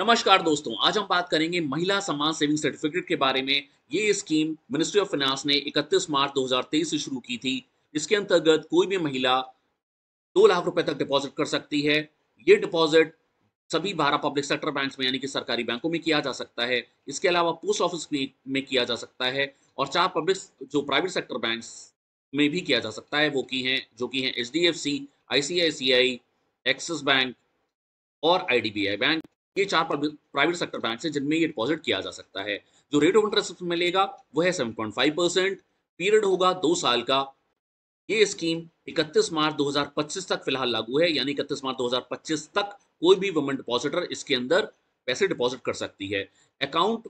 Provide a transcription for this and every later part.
नमस्कार दोस्तों आज हम बात करेंगे महिला समाज सेविंग सर्टिफिकेट के बारे में ये स्कीम मिनिस्ट्री ऑफ फाइनेंस ने 31 मार्च 2023 से शुरू की थी इसके अंतर्गत कोई भी महिला दो लाख रुपए तक डिपॉजिट कर सकती है ये डिपॉजिट सभी बारह पब्लिक सेक्टर बैंक में यानी कि सरकारी बैंकों में किया जा सकता है इसके अलावा पोस्ट ऑफिस में किया जा सकता है और चार पब्लिक जो प्राइवेट सेक्टर बैंक में भी किया जा सकता है वो की हैं जो कि हैं H D F C I C I C I Axis bank और I D B I bank ये चार प्राइवेट सेक्टर बैंक है जिनमें ये डिपॉजिट किया जा सकता है जो रेट ऑफ इंटरेस्ट मिलेगा वह है seven point five percent period होगा दो साल का ये स्कीम 31 मार्च 2025 तक फिलहाल लागू है यानी 31 मार्च 2025 तक कोई भी वुमेन डिपॉजिटर इसके अंदर पैसे डिपॉजिट कर सकती है अकाउंट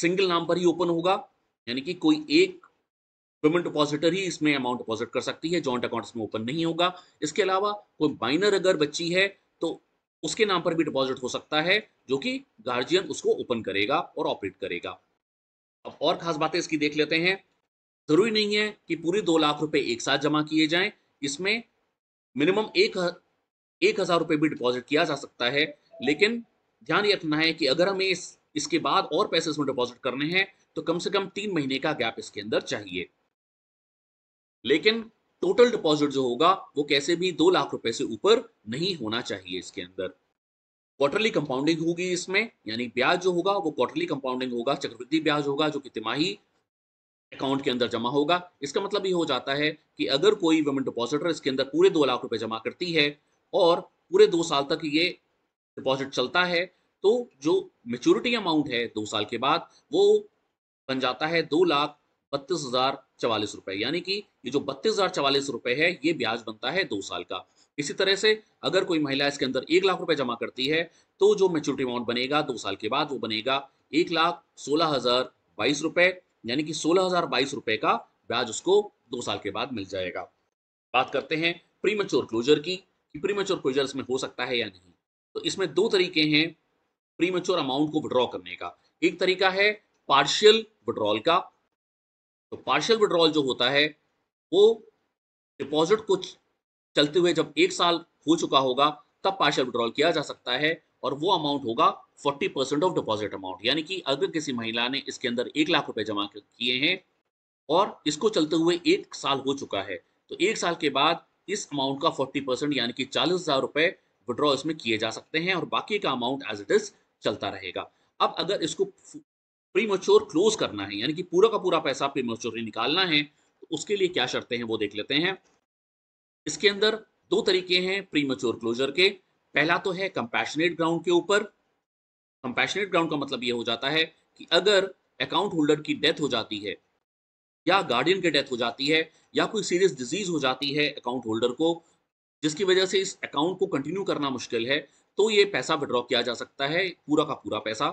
सिंगल नाम पर ही ओपन होगा यानी कि कोई एक वुमेन डिपॉजिटर ही इसमें अमाउंट डिपॉजिट कर सकती है जॉइंट अकाउंट इसमें ओपन नहीं होगा इसके अलावा कोई माइनर अगर बच्ची है उसके नाम पर भी डिपॉजिट हो सकता है जो कि गार्जियन उसको ओपन करेगा और ऑपरेट करेगा अब और खास बातें इसकी देख लेते हैं जरूरी नहीं है कि पूरी दो लाख रुपए एक साथ जमा किए जाएं इसमें मिनिमम एक एक हजार रुपए भी डिपॉजिट किया जा सकता है लेकिन ध्यान रखना है कि अगर हमें इस इसके बाद और पैसे इसमें डिपॉजिट करने हैं तो कम से कम तीन महीने का गैप इसके अंदर चाहिए लेकिन टोटल डिपॉजिट जो होगा वो कैसे भी दो लाख रुपए से ऊपर नहीं होना चाहिए इसके अंदर क्वार्टरली कंपाउंडिंग होगी इसमें यानी ब्याज जो होगा वो क्वार्टरली कंपाउंडिंग होगा चक्रवृद्धि ब्याज होगा जो कि तिमाही अकाउंट के अंदर जमा होगा इसका मतलब ये हो जाता है कि अगर कोई वुमेन डिपॉजिटर इसके अंदर पूरे दो लाख रुपए जमा करती है और पूरे दो साल तक ये डिपॉजिट चलता है तो जो मेच्योरिटी अमाउंट है दो साल के बाद वो बन जाता है दो लाख बत्तीस हजार चवालीस रुपए यानी कि ये जो बत्तीस हजार चवालीस रुपए है ये ब्याज बनता है दो साल का इसी तरह से अगर कोई महिला इसके अंदर एक लाख रुपए जमा करती है तो जो मेच्योरिटी अमाउंट बनेगा दो साल के बाद वो बनेगा एक लाख सोलह हजार बाईस रुपए यानी कि सोलह हजार बाईस रुपए का ब्याज उसको दो साल के बाद मिल जाएगा बात करते हैं प्री क्लोजर की कि प्री क्लोजर इसमें हो सकता है या नहीं तो इसमें दो तरीके हैं प्री अमाउंट को विड्रॉ करने का एक तरीका है पार्शियल विड्रॉल का तो पार्शियल विड्रॉल जो होता है वो डिपॉजिट को चलते हुए जब एक साल हो चुका होगा तब पार्शियल विड्रॉल किया जा सकता है और वो अमाउंट होगा 40 परसेंट ऑफ डिपॉजिट अमाउंट यानी कि अगर किसी महिला ने इसके अंदर एक लाख रुपए जमा किए हैं और इसको चलते हुए एक साल हो चुका है तो एक साल के बाद इस अमाउंट का 40 परसेंट यानी कि चालीस हजार रुपए विड्रॉ इसमें किए जा सकते हैं और बाकी का अमाउंट एज इट इज चलता रहेगा अब अगर इसको प्रीमच्योर क्लोज करना है यानी कि पूरा का पूरा पैसा प्रीमच्योरली निकालना है तो उसके लिए क्या शर्तें हैं वो देख लेते हैं इसके अंदर दो तरीके हैं प्रीमच्योर क्लोजर के पहला तो है कंपैशनेट ग्राउंड के ऊपर कंपैशनेट ग्राउंड का मतलब ये हो जाता है कि अगर अकाउंट होल्डर की डेथ हो जाती है या गार्डियन की डेथ हो जाती है या कोई सीरियस डिजीज हो जाती है अकाउंट होल्डर को जिसकी वजह से इस अकाउंट को कंटिन्यू करना मुश्किल है तो ये पैसा विड्रॉ किया जा सकता है पूरा का पूरा पैसा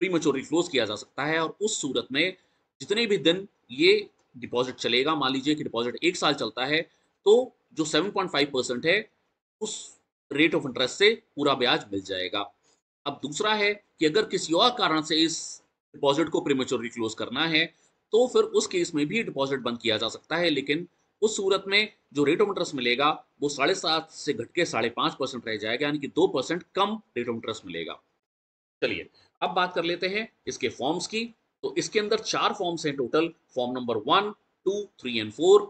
प्रीमेचोरली क्लोज किया जा सकता है और उस सूरत में जितने भी दिन ये डिपॉजिट चलेगा मान लीजिए कि डिपॉजिट एक साल चलता है तो जो 7.5 परसेंट है उस रेट ऑफ इंटरेस्ट से पूरा ब्याज मिल जाएगा अब दूसरा है कि अगर किसी और कारण से इस डिपॉजिट को प्रीमेचोरली क्लोज करना है तो फिर उस केस में भी डिपॉजिट बंद किया जा सकता है लेकिन उस सूरत में जो रेट ऑफ इंटरेस्ट मिलेगा वो साढ़े सात से घट के साढ़े पांच परसेंट रह जाएगा यानी कि दो परसेंट कम रेट ऑफ इंटरेस्ट मिलेगा चलिए अब बात कर लेते हैं इसके फॉर्म्स की तो इसके अंदर चार फॉर्म्स हैं total form number one two three and four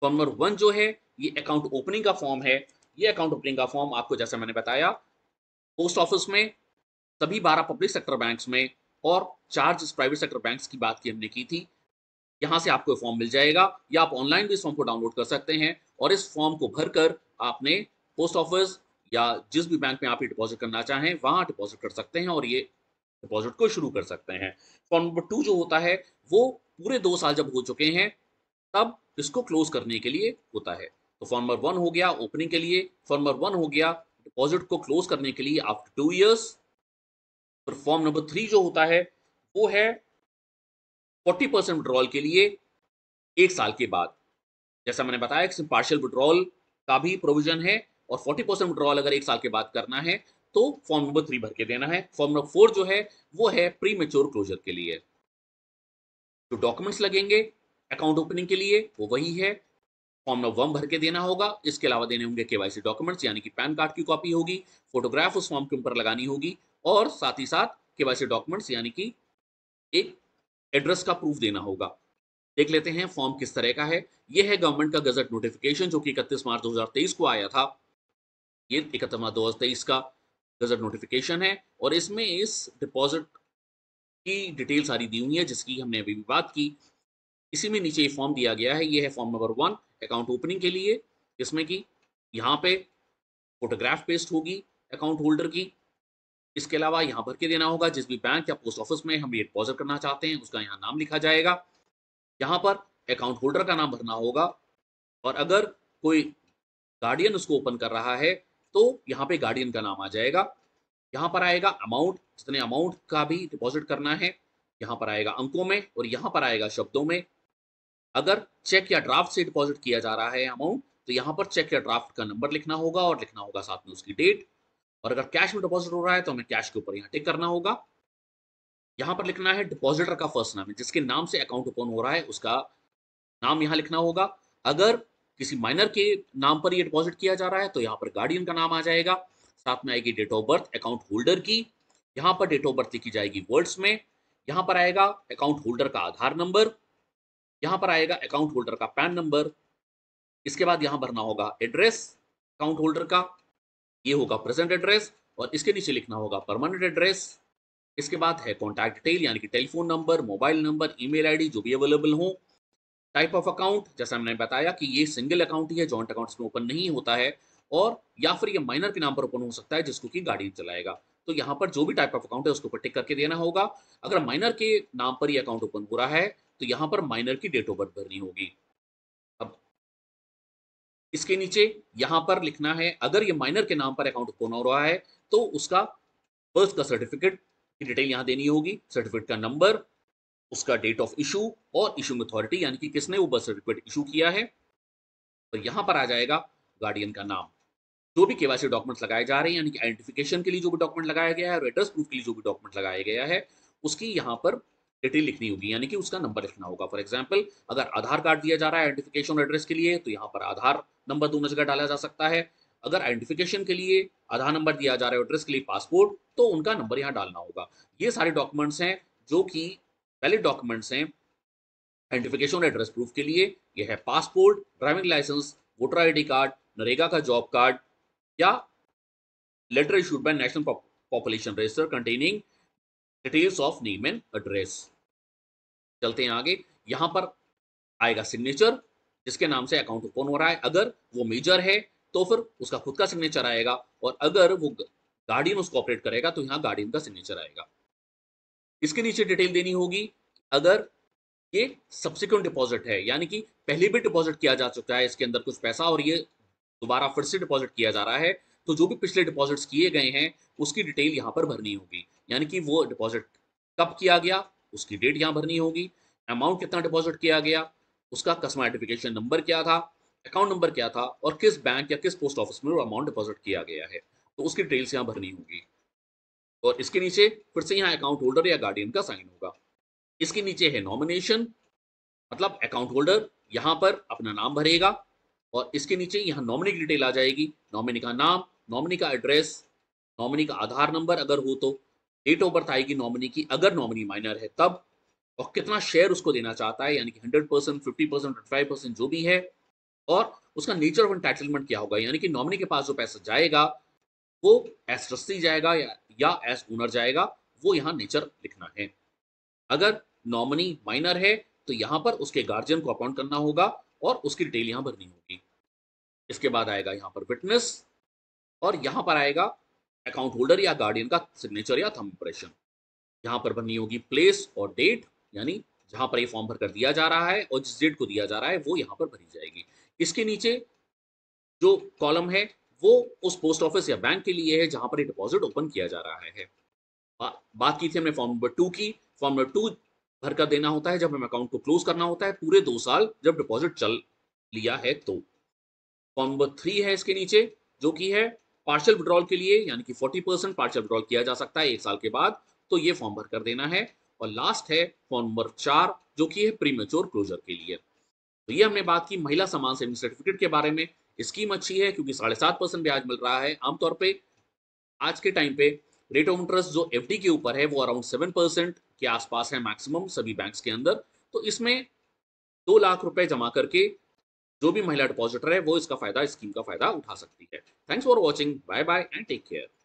form number one जो है ये अकाउंट ओपनिंग का फॉर्म है ये अकाउंट ओपनिंग का फॉर्म आपको जैसा मैंने बताया पोस्ट ऑफिस में सभी बारह पब्लिक सेक्टर बैंक्स में और चार जिस प्राइवेट सेक्टर बैंक्स की बात की हमने की थी यहां से आपको फॉर्म मिल जाएगा या आप ऑनलाइन भी इस फॉर्म को डाउनलोड कर सकते हैं और इस फॉर्म को भरकर आपने पोस्ट ऑफिस या जिस भी बैंक में आप डिपॉजिट करना चाहें वहां डिपॉजिट कर सकते हैं और ये डिपॉजिट को शुरू कर सकते हैं फॉर्म नंबर टू जो होता है वो पूरे दो साल जब हो चुके हैं तब इसको क्लोज करने के लिए होता है तो फॉर्म नंबर वन हो गया ओपनिंग के लिए फॉर्म नंबर वन हो गया डिपॉजिट को क्लोज करने के लिए आफ्टर टू ईयर्स और फॉर्म नंबर थ्री जो होता है वो है फोर्टी परसेंट विड्रॉल के लिए एक साल के बाद जैसा मैंने बताया कि पार्शियल विड्रॉल का भी प्रोविजन है और 40 परसेंट विड्रॉल अगर एक साल के बाद करना है तो फॉर्म नंबर थ्री भर के देना है फॉर्म नंबर फोर जो है वो है प्री मेच्योर क्लोजर के लिए जो डॉक्यूमेंट्स लगेंगे अकाउंट ओपनिंग के लिए वो वही है फॉर्म नंबर वन भर के देना होगा इसके अलावा देने होंगे केवाईसी डॉक्यूमेंट्स यानी कि पैन कार्ड की कॉपी होगी फोटोग्राफ उस फॉर्म के ऊपर लगानी होगी और साथ ही साथ केवाईसी डॉक्यूमेंट्स यानी कि एक एड्रेस का प्रूफ देना होगा देख लेते हैं फॉर्म किस तरह का है यह है गवर्नमेंट का गजट नोटिफिकेशन जो कि इकतीस मार्च दो को आया था ये इकतीस मार्च दो का गजट नोटिफिकेशन है और इसमें इस डिपॉजिट की डिटेल सारी दी हुई है जिसकी हमने अभी भी बात की इसी में नीचे ये फॉर्म दिया गया है ये है form number one account opening के लिए जिसमें कि यहाँ पे फोटोग्राफ पेस्ट होगी अकाउंट होल्डर की इसके अलावा यहाँ भर के देना होगा जिस भी बैंक या पोस्ट ऑफिस में हम ये डिपॉजिट करना चाहते हैं उसका यहाँ नाम लिखा जाएगा यहाँ पर अकाउंट होल्डर का नाम भरना होगा और अगर कोई गार्डियन उसको ओपन कर रहा है तो यहाँ पे गार्डियन का नाम आ जाएगा यहाँ पर आएगा अमाउंट जितने अमाउंट का भी डिपॉजिट करना है यहाँ पर आएगा अंकों में और यहाँ पर आएगा शब्दों में अगर चेक या ड्राफ्ट से डिपॉजिट किया जा रहा है अमाउंट तो यहाँ पर चेक या ड्राफ्ट का नंबर लिखना होगा और लिखना होगा साथ में उसकी डेट और अगर कैश में डिपॉजिट हो रहा है तो हमें कैश के ऊपर यहाँ टिक करना होगा यहाँ पर लिखना है डिपॉजिटर का फर्स्ट नाम जिसके नाम से अकाउंट ओपन हो रहा है उसका नाम यहाँ लिखना होगा अगर किसी माइनर के नाम पर ये डिपॉजिट किया जा रहा है तो यहाँ पर गार्डियन का नाम आ जाएगा साथ में आएगी date of birth account holder की यहाँ पर डेट ऑफ बर्थ लिखी जाएगी वर्ड्स में यहाँ पर आएगा अकाउंट होल्डर का आधार नंबर यहाँ पर आएगा अकाउंट होल्डर का पैन नंबर इसके बाद यहाँ भरना होगा एड्रेस अकाउंट होल्डर का ये होगा प्रेजेंट एड्रेस और इसके नीचे लिखना होगा परमानेंट एड्रेस इसके बाद है कॉन्टैक्ट डिटेल यानी कि telephone number mobile number email ID जो भी अवेलेबल हो टाइप ऑफ अकाउंट जैसा हमने बताया कि ये सिंगल अकाउंट ही है जॉइंट अकाउंट में ओपन नहीं होता है और या फिर ये माइनर के नाम पर ओपन हो सकता है जिसको कि गाड़ी चलाएगा तो यहाँ पर जो भी टाइप ऑफ अकाउंट है उसको ऊपर टिक करके देना होगा अगर माइनर के नाम पर ये अकाउंट ओपन हो रहा है तो यहाँ पर माइनर की डेट ऑफ बर्थ भरनी होगी अब इसके नीचे यहाँ पर लिखना है अगर ये माइनर के नाम पर अकाउंट ओपन हो रहा है तो उसका बर्थ का सर्टिफिकेट की डिटेल यहाँ देनी होगी सर्टिफिकेट का नंबर उसका डेट ऑफ इशू और इशू अथॉरिटी यानी कि किसने वो बर्थ सर्टिफिकेट इशू किया है और तो यहां पर आ जाएगा गार्डियन का नाम जो भी केवासी डॉक्यूमेंट लगाए जा रहे हैं यानी कि आइडेंटिफिकेशन के लिए जो भी डॉक्यूमेंट लगाया गया है और एड्रेस प्रूफ के लिए जो भी डॉक्यूमेंट लगाया गया है उसकी यहाँ पर डिटेल लिखनी होगी यानी कि उसका नंबर लिखना होगा फॉर एग्जाम्पल अगर आधार कार्ड दिया जा रहा है आइडेंटिफिकेशन एड्रेस के लिए तो यहाँ पर आधार नंबर दोनों जगह डाला जा सकता है अगर आइडेंटिफिकेशन के लिए आधार नंबर दिया जा रहा है एड्रेस के लिए पासपोर्ट तो उनका नंबर यहाँ डालना होगा ये सारे डॉक्यूमेंट्स हैं जो कि पहले डॉक्यूमेंट्स हैं आइडेंटिफिकेशन एड्रेस प्रूफ के लिए यह है passport driving licence voter ID card NREGA का जॉब कार्ड या letter issued by National Population Register containing details of name and address चलते हैं आगे यहां पर आएगा सिग्नेचर जिसके नाम से अकाउंट ओपन हो रहा है अगर वो मेजर है तो फिर उसका खुद का सिग्नेचर आएगा और अगर वो गार्डियन उसको ऑपरेट करेगा तो यहाँ गार्डियन का सिग्नेचर आएगा इसके नीचे डिटेल देनी होगी अगर ये सब्सिक्वेंट डिपॉजिट है यानी कि पहले भी डिपॉजिट किया जा चुका है इसके अंदर कुछ पैसा और ये दोबारा फिर से डिपॉजिट किया जा रहा है तो जो भी पिछले डिपॉजिट्स किए गए हैं उसकी डिटेल यहाँ पर भरनी होगी यानी कि वो डिपॉजिट कब किया गया उसकी डेट यहाँ भरनी होगी अमाउंट कितना डिपॉजिट किया गया उसका कस्टमर आइडेंटिफिकेशन नंबर क्या था अकाउंट नंबर क्या था और किस बैंक या किस पोस्ट ऑफिस में वो अमाउंट डिपॉजिट किया गया है तो उसकी डिटेल्स यहाँ भरनी होगी और इसके नीचे फिर से यहाँ अकाउंट होल्डर या गार्डियन का साइन होगा इसके नीचे है नॉमिनेशन मतलब अकाउंट होल्डर यहाँ पर अपना नाम भरेगा और इसके नीचे यहाँ नॉमिनी की डिटेल आ जाएगी नॉमिनी का नाम नॉमिनी का एड्रेस नॉमिनी का आधार नंबर अगर हो तो डेट ऑफ बर्थ आएगी नॉमिनी की अगर नॉमिनी माइनर है तब और कितना शेयर उसको देना चाहता है यानी कि hundred percent fifty percent five percent जो भी है और उसका नेचर ऑफ एंटाइटलमेंट क्या होगा यानी कि नॉमिनी के पास जो पैसा जाएगा वो एस रस्सी जाएगा या एस ओनर जाएगा वो यहाँ नेचर लिखना है अगर नॉमिनी माइनर है तो यहाँ पर उसके गार्जियन को अपॉइंट करना होगा और उसकी डिटेल यहाँ भरनी होगी इसके बाद आएगा यहाँ पर विटनेस और यहाँ पर आएगा अकाउंट होल्डर या गार्डियन का सिग्नेचर या थम इंप्रेशन यहाँ पर भरनी होगी प्लेस और डेट यानी जहाँ पर ये फॉर्म भर कर दिया जा रहा है और जिस डेट को दिया जा रहा है वो यहाँ पर भरी जाएगी इसके नीचे जो कॉलम है वो उस पोस्ट ऑफिस या बैंक के लिए है जहां पर ये डिपॉजिट ओपन किया जा रहा है बा, बात की थी हमने फॉर्म नंबर टू की फॉर्म नंबर टू भर कर देना होता है जब हमें अकाउंट को क्लोज करना होता है पूरे दो साल जब डिपॉजिट चल लिया है तो फॉर्म नंबर थ्री है इसके नीचे जो कि है पार्शल विड्रॉल के लिए यानी कि 40 परसेंट पार्शल विड्रॉल किया जा सकता है एक साल के बाद तो ये फॉर्म भर कर देना है और लास्ट है फॉर्म नंबर चार जो कि है प्रीमेच्योर क्लोजर के लिए तो ये हमने बात की महिला समान सेविंग सर्टिफिकेट के बारे में स्कीम अच्छी है क्योंकि साढ़े सात परसेंट ब्याज मिल रहा है आमतौर पे आज के टाइम पे रेट ऑफ इंटरेस्ट जो एफ के ऊपर है वो अराउंड सेवन परसेंट के आसपास है मैक्सिमम सभी बैंक्स के अंदर तो इसमें दो लाख रुपए जमा करके जो भी महिला डिपॉजिटर है वो इसका फायदा स्कीम का फायदा उठा सकती है thanks for watching bye bye and take care